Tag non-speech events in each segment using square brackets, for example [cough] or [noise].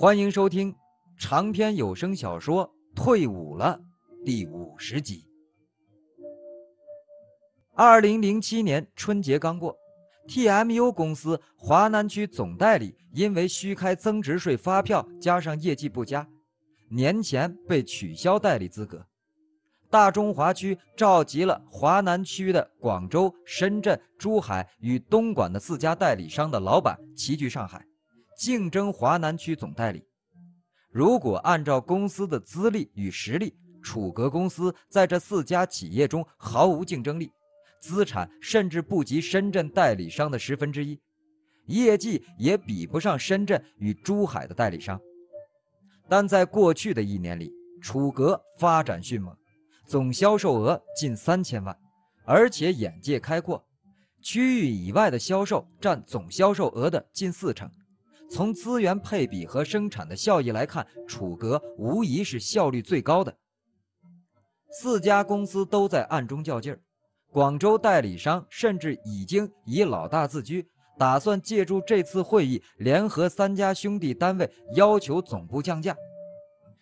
欢迎收听长篇有声小说《退伍了》第五十集。二零零七年春节刚过，T M U 公司华南区总代理因为虚开增值税发票，加上业绩不佳，年前被取消代理资格。大中华区召集了华南区的广州、深圳、珠海与东莞的四家代理商的老板齐聚上海。竞争华南区总代理，如果按照公司的资历与实力，楚格公司在这四家企业中毫无竞争力，资产甚至不及深圳代理商的十分之一，业绩也比不上深圳与珠海的代理商。但在过去的一年里，楚格发展迅猛，总销售额近三千万，而且眼界开阔，区域以外的销售占总销售额的近四成。从资源配比和生产的效益来看，楚格无疑是效率最高的。四家公司都在暗中较劲儿，广州代理商甚至已经以老大自居，打算借助这次会议联合三家兄弟单位要求总部降价。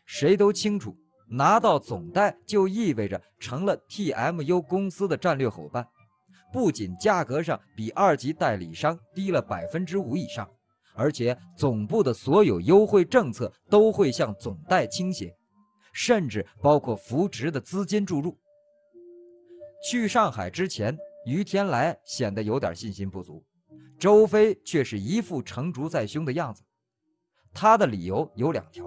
谁都清楚，拿到总代就意味着成了 T M U 公司的战略伙伴，不仅价格上比二级代理商低了百分之五以上。而且总部的所有优惠政策都会向总代倾斜，甚至包括扶植的资金注入。去上海之前，于天来显得有点信心不足，周飞却是一副成竹在胸的样子。他的理由有两条：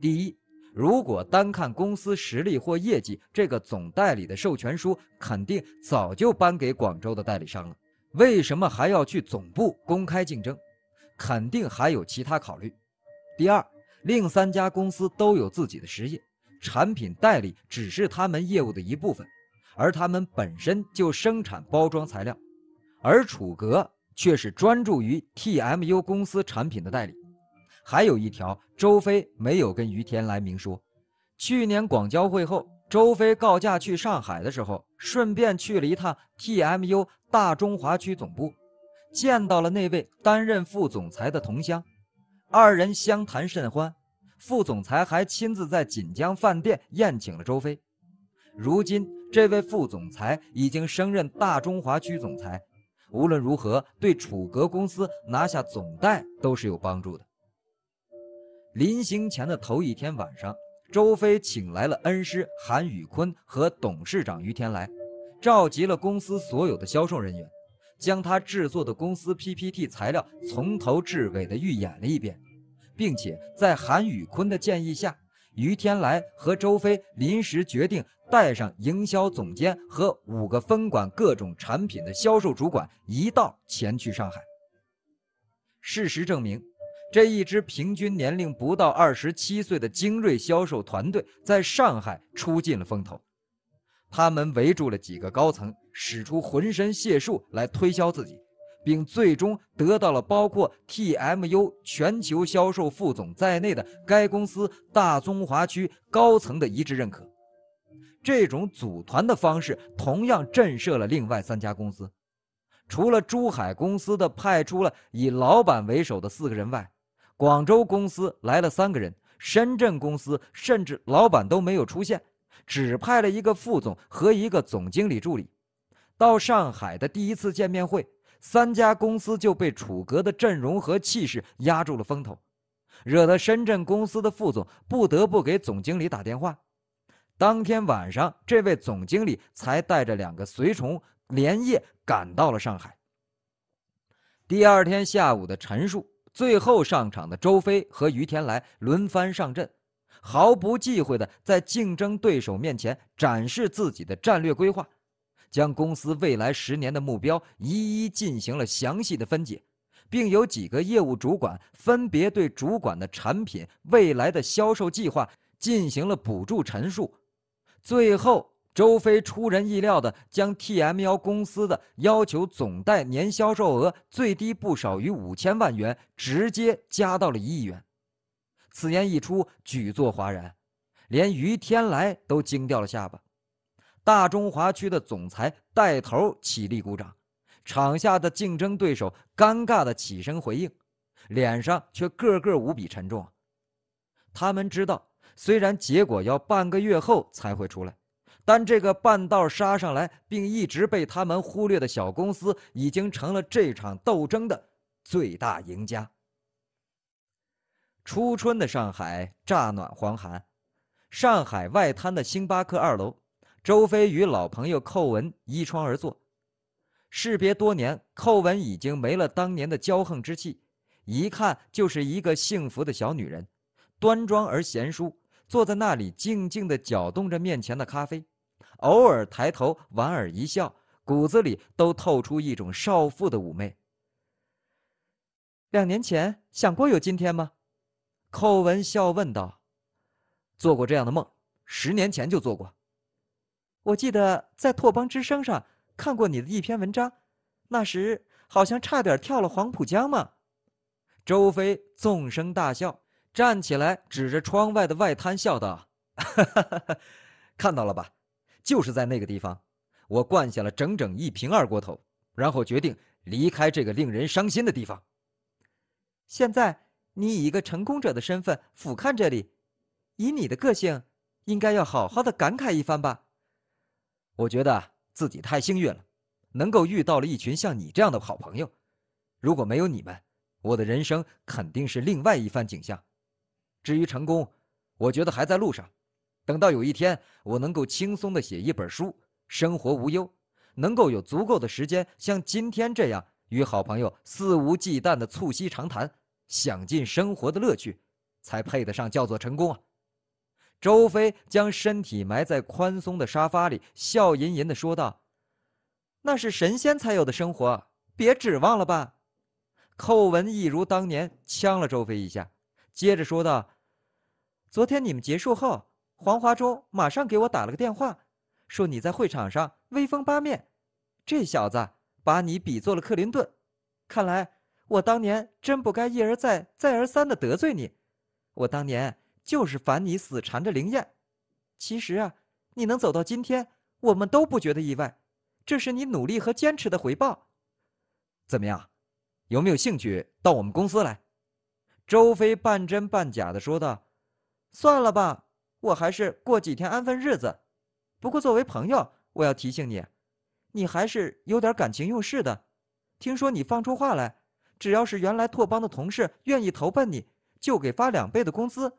第一，如果单看公司实力或业绩，这个总代理的授权书肯定早就颁给广州的代理商了，为什么还要去总部公开竞争？肯定还有其他考虑。第二，另三家公司都有自己的实业，产品代理只是他们业务的一部分，而他们本身就生产包装材料，而楚格却是专注于 T M U 公司产品的代理。还有一条，周飞没有跟于天来明说，去年广交会后，周飞告假去上海的时候，顺便去了一趟 T M U 大中华区总部。见到了那位担任副总裁的同乡，二人相谈甚欢。副总裁还亲自在锦江饭店宴请了周飞。如今这位副总裁已经升任大中华区总裁，无论如何对楚格公司拿下总代都是有帮助的。临行前的头一天晚上，周飞请来了恩师韩宇坤和董事长于天来，召集了公司所有的销售人员。将他制作的公司 PPT 材料从头至尾的预演了一遍，并且在韩宇坤的建议下，于天来和周飞临时决定带上营销总监和五个分管各种产品的销售主管一道前去上海。事实证明，这一支平均年龄不到二十七岁的精锐销售团队在上海出尽了风头，他们围住了几个高层。使出浑身解数来推销自己，并最终得到了包括 T M U 全球销售副总在内的该公司大中华区高层的一致认可。这种组团的方式同样震慑了另外三家公司。除了珠海公司的派出了以老板为首的四个人外，广州公司来了三个人，深圳公司甚至老板都没有出现，只派了一个副总和一个总经理助理。到上海的第一次见面会，三家公司就被楚格的阵容和气势压住了风头，惹得深圳公司的副总不得不给总经理打电话。当天晚上，这位总经理才带着两个随从连夜赶到了上海。第二天下午的陈述，最后上场的周飞和于天来轮番上阵，毫不忌讳的在竞争对手面前展示自己的战略规划。将公司未来十年的目标一一进行了详细的分解，并由几个业务主管分别对主管的产品未来的销售计划进行了补助陈述。最后，周飞出人意料地将 T M 幺公司的要求总代年销售额最低不少于五千万元，直接加到了一亿元。此言一出，举座哗然，连于天来都惊掉了下巴。大中华区的总裁带头起立鼓掌，场下的竞争对手尴尬的起身回应，脸上却个个无比沉重。他们知道，虽然结果要半个月后才会出来，但这个半道杀上来并一直被他们忽略的小公司，已经成了这场斗争的最大赢家。初春的上海乍暖还寒，上海外滩的星巴克二楼。周飞与老朋友寇文依窗而坐，事别多年，寇文已经没了当年的骄横之气，一看就是一个幸福的小女人，端庄而贤淑，坐在那里静静的搅动着面前的咖啡，偶尔抬头莞尔一笑，骨子里都透出一种少妇的妩媚。两年前想过有今天吗？寇文笑问道：“做过这样的梦，十年前就做过。”我记得在《拓邦之声》上看过你的一篇文章，那时好像差点跳了黄浦江嘛。周飞纵声大笑，站起来指着窗外的外滩笑道：“ [laughs] 看到了吧，就是在那个地方，我灌下了整整一瓶二锅头，然后决定离开这个令人伤心的地方。现在你以一个成功者的身份俯瞰这里，以你的个性，应该要好好的感慨一番吧。”我觉得自己太幸运了，能够遇到了一群像你这样的好朋友。如果没有你们，我的人生肯定是另外一番景象。至于成功，我觉得还在路上。等到有一天我能够轻松的写一本书，生活无忧，能够有足够的时间像今天这样与好朋友肆无忌惮的促膝长谈，享尽生活的乐趣，才配得上叫做成功啊。周飞将身体埋在宽松的沙发里，笑吟吟的说道：“那是神仙才有的生活，别指望了吧。”寇文一如当年，呛了周飞一下，接着说道：“昨天你们结束后，黄华忠马上给我打了个电话，说你在会场上威风八面，这小子把你比作了克林顿，看来我当年真不该一而再、再而三的得罪你，我当年。”就是烦你死缠着灵燕，其实啊，你能走到今天，我们都不觉得意外，这是你努力和坚持的回报。怎么样，有没有兴趣到我们公司来？周飞半真半假的说道：“算了吧，我还是过几天安分日子。不过作为朋友，我要提醒你，你还是有点感情用事的。听说你放出话来，只要是原来拓邦的同事愿意投奔你，就给发两倍的工资。”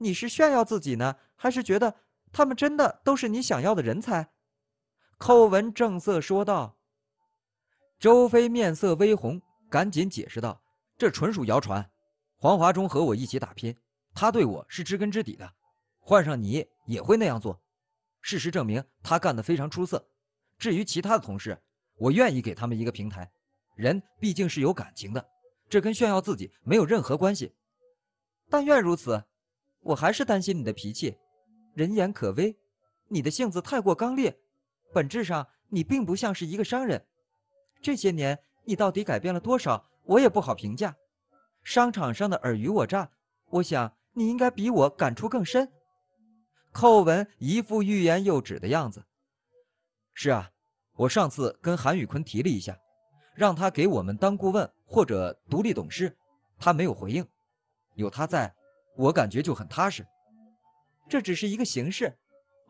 你是炫耀自己呢，还是觉得他们真的都是你想要的人才？寇文正色说道。周飞面色微红，赶紧解释道：“这纯属谣传。黄华忠和我一起打拼，他对我是知根知底的。换上你也会那样做。事实证明，他干得非常出色。至于其他的同事，我愿意给他们一个平台。人毕竟是有感情的，这跟炫耀自己没有任何关系。但愿如此。”我还是担心你的脾气，人言可畏，你的性子太过刚烈，本质上你并不像是一个商人。这些年你到底改变了多少，我也不好评价。商场上的尔虞我诈，我想你应该比我感触更深。寇文一副欲言又止的样子。是啊，我上次跟韩宇坤提了一下，让他给我们当顾问或者独立董事，他没有回应。有他在。我感觉就很踏实，这只是一个形式。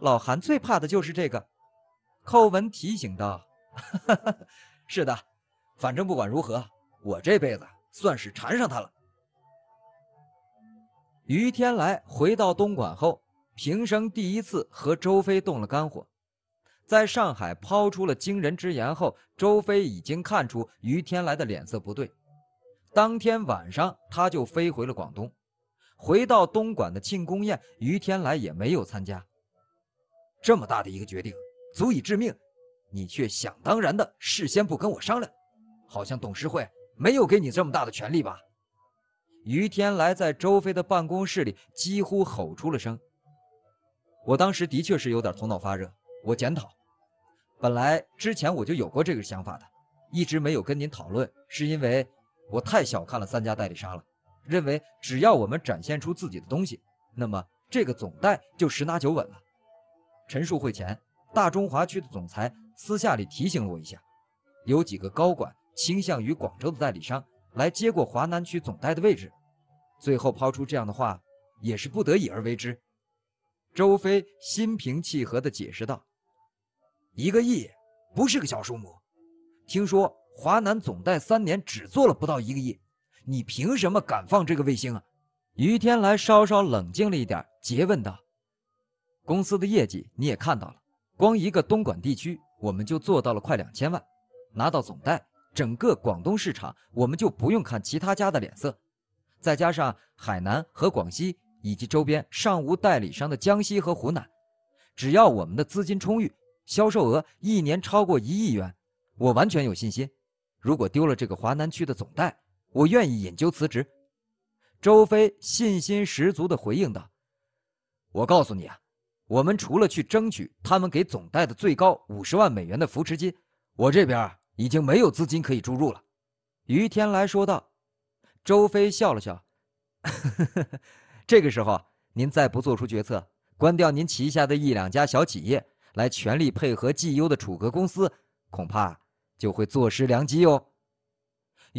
老韩最怕的就是这个。寇文提醒道：“ [laughs] 是的，反正不管如何，我这辈子算是缠上他了。”于天来回到东莞后，平生第一次和周飞动了肝火。在上海抛出了惊人之言后，周飞已经看出于天来的脸色不对。当天晚上，他就飞回了广东。回到东莞的庆功宴，于天来也没有参加。这么大的一个决定，足以致命，你却想当然的事先不跟我商量，好像董事会没有给你这么大的权利吧？于天来在周飞的办公室里几乎吼出了声。我当时的确是有点头脑发热，我检讨，本来之前我就有过这个想法的，一直没有跟您讨论，是因为我太小看了三家代理商了。认为只要我们展现出自己的东西，那么这个总代就十拿九稳了。陈述会前，大中华区的总裁私下里提醒了我一下，有几个高管倾向于广州的代理商来接过华南区总代的位置。最后抛出这样的话，也是不得已而为之。周飞心平气和地解释道：“一个亿不是个小数目，听说华南总代三年只做了不到一个亿。”你凭什么敢放这个卫星啊？于天来稍稍冷静了一点，诘问道：“公司的业绩你也看到了，光一个东莞地区，我们就做到了快两千万，拿到总代，整个广东市场，我们就不用看其他家的脸色。再加上海南和广西以及周边尚无代理商的江西和湖南，只要我们的资金充裕，销售额一年超过一亿元，我完全有信心。如果丢了这个华南区的总代。”我愿意引咎辞职。”周飞信心十足地回应道，“我告诉你啊，我们除了去争取他们给总代的最高五十万美元的扶持金，我这边已经没有资金可以注入了。”于天来说道。周飞笑了笑：“ [laughs] 这个时候，您再不做出决策，关掉您旗下的一两家小企业，来全力配合绩优的楚格公司，恐怕就会坐失良机哦。”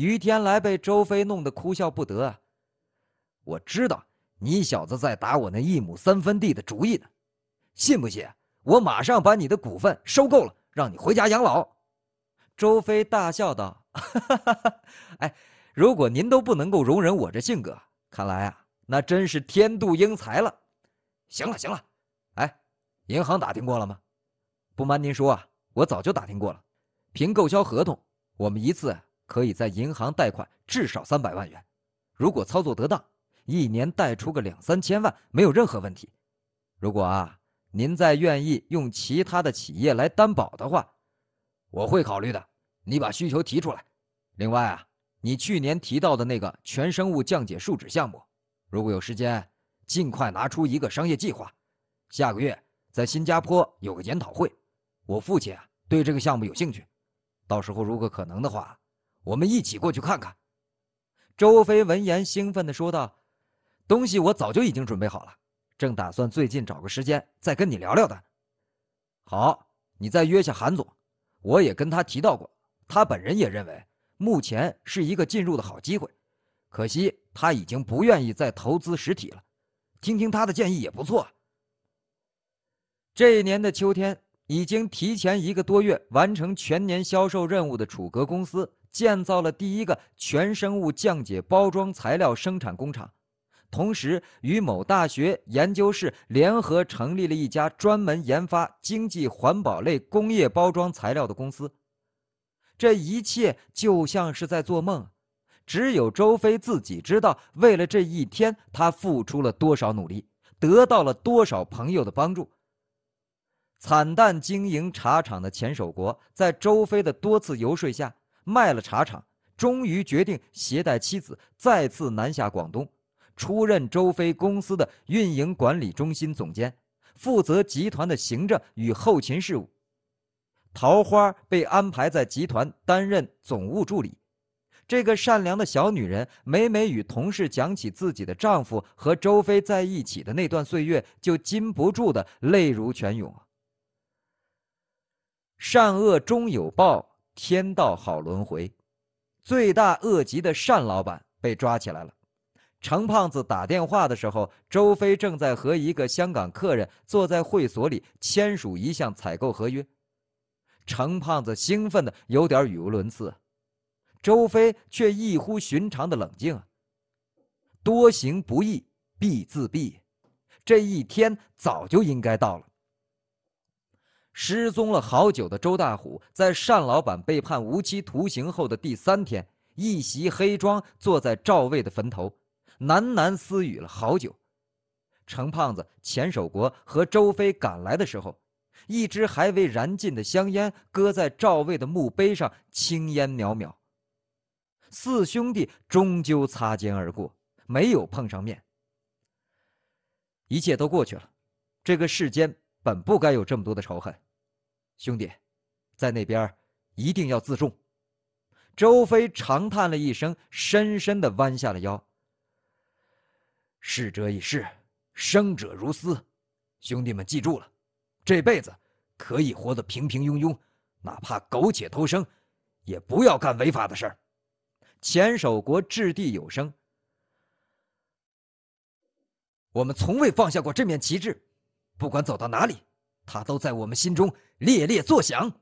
于天来被周飞弄得哭笑不得。我知道你小子在打我那一亩三分地的主意呢，信不信我马上把你的股份收购了，让你回家养老？周飞大笑道：“哈哈哈！哎，如果您都不能够容忍我这性格，看来啊，那真是天妒英才了。行了行了，哎，银行打听过了吗？不瞒您说啊，我早就打听过了，凭购销合同，我们一次。”可以在银行贷款至少三百万元，如果操作得当，一年贷出个两三千万没有任何问题。如果啊，您再愿意用其他的企业来担保的话，我会考虑的。你把需求提出来。另外啊，你去年提到的那个全生物降解树脂项目，如果有时间，尽快拿出一个商业计划。下个月在新加坡有个研讨会，我父亲啊对这个项目有兴趣，到时候如果可能的话。我们一起过去看看，周飞闻言兴奋地说道：“东西我早就已经准备好了，正打算最近找个时间再跟你聊聊的。好，你再约下韩总，我也跟他提到过，他本人也认为目前是一个进入的好机会，可惜他已经不愿意再投资实体了，听听他的建议也不错。”这一年的秋天，已经提前一个多月完成全年销售任务的楚格公司。建造了第一个全生物降解包装材料生产工厂，同时与某大学研究室联合成立了一家专门研发经济环保类工业包装材料的公司。这一切就像是在做梦，只有周飞自己知道，为了这一天，他付出了多少努力，得到了多少朋友的帮助。惨淡经营茶厂的钱守国，在周飞的多次游说下。卖了茶厂，终于决定携带妻子再次南下广东，出任周飞公司的运营管理中心总监，负责集团的行政与后勤事务。桃花被安排在集团担任总务助理。这个善良的小女人，每每与同事讲起自己的丈夫和周飞在一起的那段岁月，就禁不住的泪如泉涌啊！善恶终有报。天道好轮回，罪大恶极的单老板被抓起来了。程胖子打电话的时候，周飞正在和一个香港客人坐在会所里签署一项采购合约。程胖子兴奋的有点语无伦次，周飞却异乎寻常的冷静。多行不义必自毙，这一天早就应该到了。失踪了好久的周大虎，在单老板被判无期徒刑后的第三天，一袭黑装坐在赵卫的坟头，喃喃私语了好久。程胖子、钱守国和周飞赶来的时候，一支还未燃尽的香烟搁在赵卫的墓碑上，青烟袅袅。四兄弟终究擦肩而过，没有碰上面。一切都过去了，这个世间本不该有这么多的仇恨。兄弟，在那边一定要自重。周飞长叹了一声，深深的弯下了腰。逝者已逝，生者如斯。兄弟们记住了，这辈子可以活得平平庸庸，哪怕苟且偷生，也不要干违法的事儿。前守国掷地有声：“我们从未放下过这面旗帜，不管走到哪里。”他都在我们心中烈烈作响。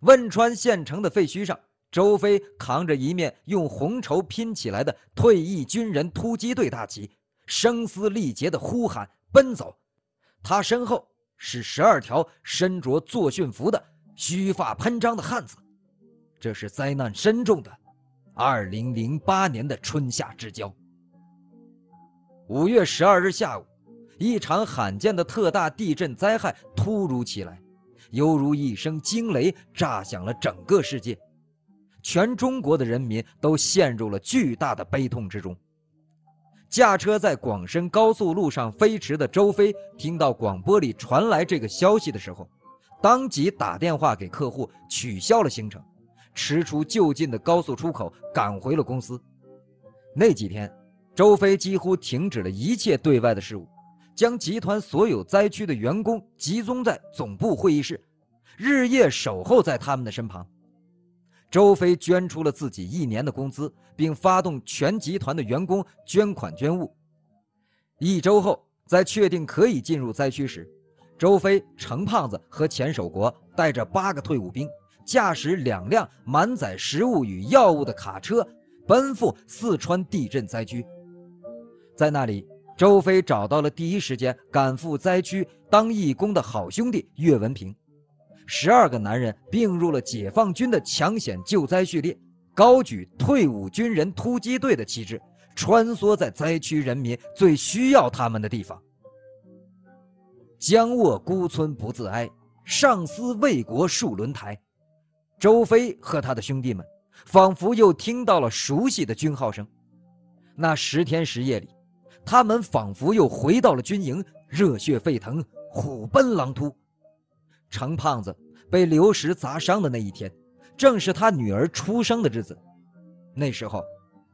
汶川县城的废墟上，周飞扛着一面用红绸拼起来的“退役军人突击队”大旗，声嘶力竭的呼喊、奔走。他身后是十二条身着作训服的、须发喷张的汉子。这是灾难深重的2008年的春夏之交，5月12日下午。一场罕见的特大地震灾害突如其来，犹如一声惊雷炸响了整个世界，全中国的人民都陷入了巨大的悲痛之中。驾车在广深高速路上飞驰的周飞，听到广播里传来这个消息的时候，当即打电话给客户取消了行程，驰出就近的高速出口赶回了公司。那几天，周飞几乎停止了一切对外的事务。将集团所有灾区的员工集中在总部会议室，日夜守候在他们的身旁。周飞捐出了自己一年的工资，并发动全集团的员工捐款捐物。一周后，在确定可以进入灾区时，周飞、程胖子和钱守国带着八个退伍兵，驾驶两辆满载食物与药物的卡车，奔赴四川地震灾区。在那里。周飞找到了第一时间赶赴灾区当义工的好兄弟岳文平，十二个男人并入了解放军的抢险救灾序列，高举退伍军人突击队的旗帜，穿梭在灾区人民最需要他们的地方。僵卧孤村不自哀，上思为国戍轮台。周飞和他的兄弟们，仿佛又听到了熟悉的军号声。那十天十夜里。他们仿佛又回到了军营，热血沸腾，虎奔狼突。程胖子被流石砸伤的那一天，正是他女儿出生的日子。那时候，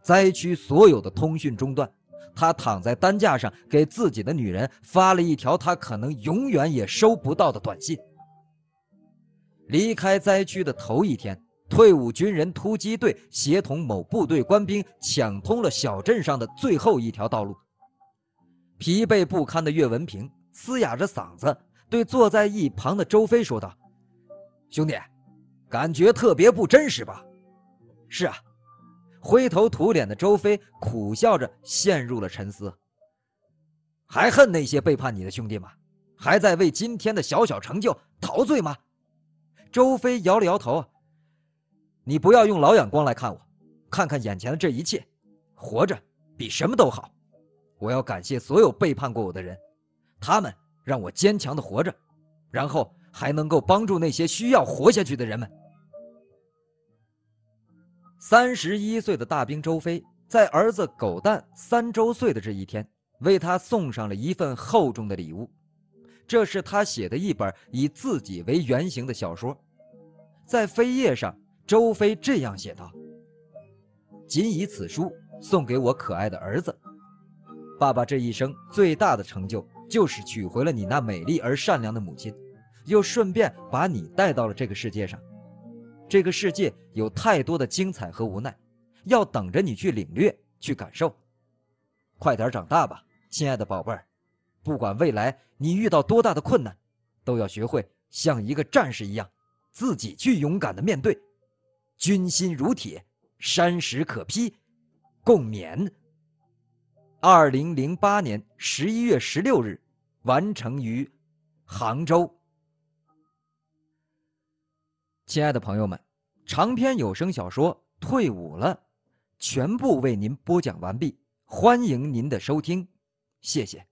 灾区所有的通讯中断，他躺在担架上，给自己的女人发了一条他可能永远也收不到的短信。离开灾区的头一天，退伍军人突击队协同某部队官兵抢通了小镇上的最后一条道路。疲惫不堪的岳文平嘶哑着嗓子对坐在一旁的周飞说道：“兄弟，感觉特别不真实吧？”“是啊。”灰头土脸的周飞苦笑着陷入了沉思。“还恨那些背叛你的兄弟吗？还在为今天的小小成就陶醉吗？”周飞摇了摇头：“你不要用老眼光来看我，看看眼前的这一切，活着比什么都好。”我要感谢所有背叛过我的人，他们让我坚强的活着，然后还能够帮助那些需要活下去的人们。三十一岁的大兵周飞，在儿子狗蛋三周岁的这一天，为他送上了一份厚重的礼物，这是他写的一本以自己为原型的小说。在扉页上，周飞这样写道：“仅以此书送给我可爱的儿子。”爸爸这一生最大的成就，就是娶回了你那美丽而善良的母亲，又顺便把你带到了这个世界上。这个世界有太多的精彩和无奈，要等着你去领略、去感受。快点长大吧，亲爱的宝贝儿！不管未来你遇到多大的困难，都要学会像一个战士一样，自己去勇敢地面对。军心如铁，山石可劈，共勉。二零零八年十一月十六日，完成于杭州。亲爱的朋友们，长篇有声小说《退伍了》，全部为您播讲完毕，欢迎您的收听，谢谢。